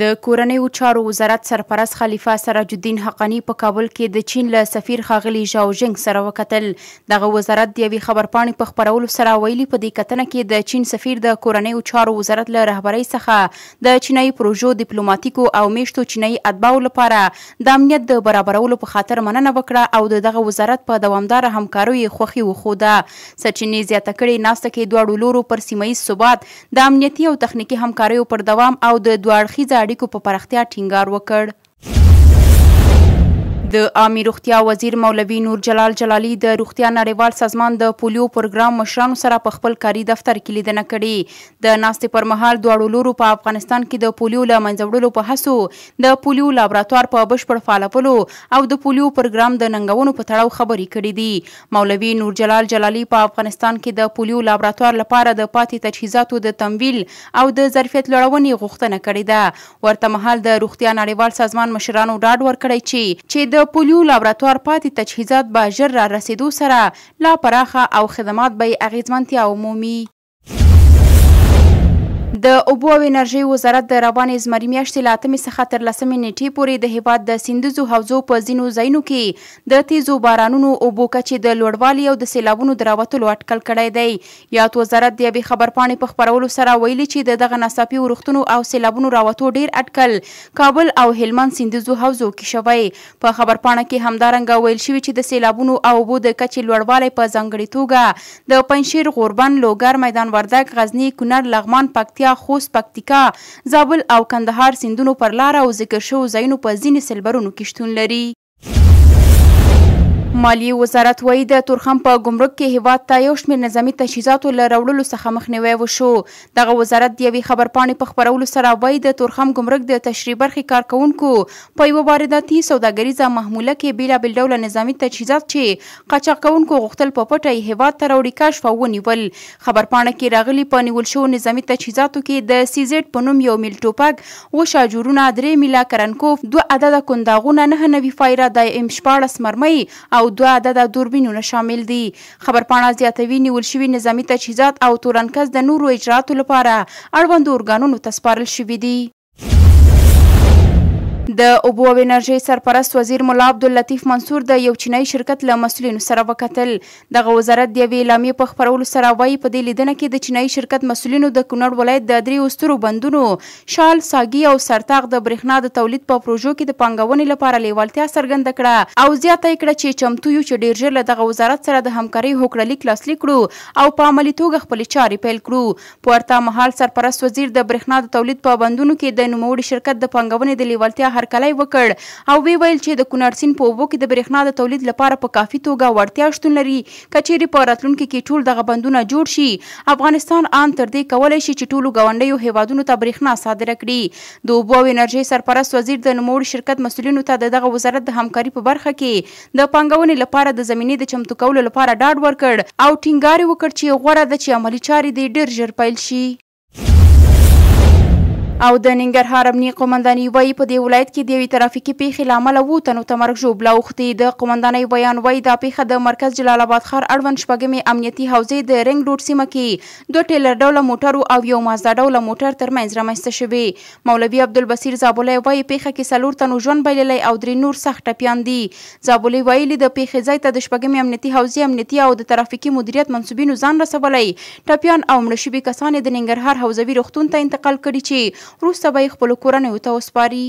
د کورنیو چارو وزارت سرپرست خلیفہ سراج الدین حقانی په کابل کې د چین له سفیر خاغلی ژاو جنګ سره وکتل دغه وزارت د یوې خبرپاڼې په خبرولو سره ویلي په دې کتنه کې د چین سفیر د کورنیو چارو وزارت له رهبرۍ څخه د چینایي پروژو ډیپلوماټیکو او میشتو چینایي اتباعو لپاره د امنیت د برابرولو په خاطر مننه وکړه او دغه وزارت په دوامدار همکارۍ خوخي وخوده سچینی زیاته کړې ناسته کې دواړو لورو پر سیمایي ثبات د امنیتي او تخنیکی همکاریو پر دوام او د دوه اړخیزه د اړیکو په پراختیا ټینګار وکړ د عامي روغتیا وزیر مولوي نور جلال جلالي د روغتیا نړیوال سازمان د پولیو پروګرام مشرانو سره په خپل کاري دفتر کې لیدنه کړې د ناستې پر مهال دواړو لورو په افغانستان کې د پولیو له منځه وړلو په هڅو د پولیو لابراتوار په بشپړ فعالولو او د پولیو پروګرام د ننګونو په تړاو خبرې کړې دي مولوي نور جلال جلالي په افغانستان کې د پولیو لابراتوار لپاره د پاتې تجهیزاتو د تمویل او د ظرفیت لوړونې غوښتنه کړې ده ورته مهال د روغتیا نړیوال سازمان مشرانو ډاډ ورکړی چې چې د د پولیو لابراتوار پاتې تجهیزات به ژر را رسیدو سره لا پراخه او خدمات به یې اغېزمنتیا ومومي د اوبو او انرژي وزارت د روانې زمري میاشتې له اتمې څخه تر لسمې نیټې پورې د هیواد د سیندیزو حوزو په ځینو ځایونو کې د تیزو بارانونو اوبو کچې د لوړوالي او د سیلابونو د راوتلو اټکل کړی دی یاد وزارت د یوې خبرپاڼې په خپرولو سره ویلي چې د دغه ناڅاپي ورښتونو او سیلابونو راوتو ډیر اټکل کابل او هلمند سیندیزو حوزو کې شوی په خبرپاڼه کې همدارنګه ویل شوي چې د سیلابونو او اوبو د کچې لوړوالی په ځانګړې توګه د پنجشیر غوربند لوګر میدان وردګ غزنی کونړ لغمان پکتیا خوست پکتیکا زابل او کندهار سیندونو پر لاره او ذکر شوو ځایونو په ځینې سلبرونو کې شتون لري مالیې وزارت وایي د تورخم په ګمرک کې هیواد ته یو شمېر نظامي تجهیزاتو له راوړلو څخه مخنیوی وشو دغه وزارت د یوې خبرپاڼې په خپرولو سره وایي د تورخم ګمرک د تشریح برخې کارکوونکو په یوه وارداتي سوداګریزه محموله کې بېلابېل ډوله نظامي تجهیزات چې قاچاقونکو غوښتل په پټه یې هیواد ته راوړي کشف او ونیول خبرپاڼه کې راغلي په نیول شوو نظامي تجهیزاتو کې د سیزیټ په نوم یو میل ټوپک اوه شاجورونه درې میله کرنکوف دوه عدده کنداغونه نهه نوي فایره د ام شپاړس مرمۍ او دوه عدده دوربینونه شامل دي خبرپاڼه زیاتوي نیول شوي نظامي تجهیزات او تورنکز د نورو اجراتو لپاره اړوندو ارګانونو ته سپارل شوي دي د اوبو او انرژۍ سرپرست وزیر ملا عبداللطیف منصور د یو چینایي شرکت له مسولینو سره وکتل دغه وزارت د یوې اعلامیې په خپرولو سره وایي په دې لیدنه کې د چینایي شرکت مسولینو د کونړ ولایت د دریو سترو بندونو شال ساګي او سرتاغ د برېښنا د تولید په پروژو کې د پانګونې لپاره لیوالتیا څرګنده کړه او زیاته یې کړه چې چمتو یو چې ډېر ژر له دغه وزارت سره د همکارۍ هوکړلیک لاسلیک کړو او په عملي توګه خپلې چارې پیل کړو په ورته مهال سرپرست وزیر د برېښنا د تولید په بندونو کې د نوموړي شرکت د پانګونې د لیوالتیا هرکلی وکړ او وی ویل چې د کونړ سیند په اوبو کې د برېښنا د تولید لپاره په کافي توګه وړتیا شتون لري کچېری په راتلونکي کې ټول دغه بندونه جوړ شي افغانستان ان تر دې کولای شي چې ټولو ګاونډیو هیوادونو ته برېښنا صادره کړي د اوبو او انرژۍ سرپرست وزیر د نوموړي شرکت مسولینو ته دغه وزارت د همکاري په برخه کې د پانګونې لپاره د زمینې د چمتو کولو لپاره ډاډ ورکړ او ټینګار وکړ چې غوړه د چا عملی چاري د ډیر ژر پیل شي او د ننګرهار امنی قومندانۍ وایي په دې ولایت کې د یوې ترافیکي پیښې له امله اووه تنو ته مرګ ژوبله اوښتې د قومندانۍ بیان وایي دا پیښه د مرکز جلال آباد ښار اړوند شپږمې امنیتي حوزې د رنګ روډ سیمه کې دوه ټیلر ډوله موټرو او یو مازدا ډوله موټر ترمنځ رامنځته شوې مولوي عبدالبصیر زابولی وایي پیښه کې څلور تنو ژوند بایللی او درې نور سخت ټپیان دي زابولی ویلي د پیښې ځای ته د شپږمې امنیتي حوزې امنیتي او د ترافیکي مدیریت منصوبینو ځان رسولی ټپیان او مړه شوي کسان یې د ننګرهار حوزوي روغتون ته انتقال کړي چې وروسته به یې خپلو کورنیو ته وسپاري.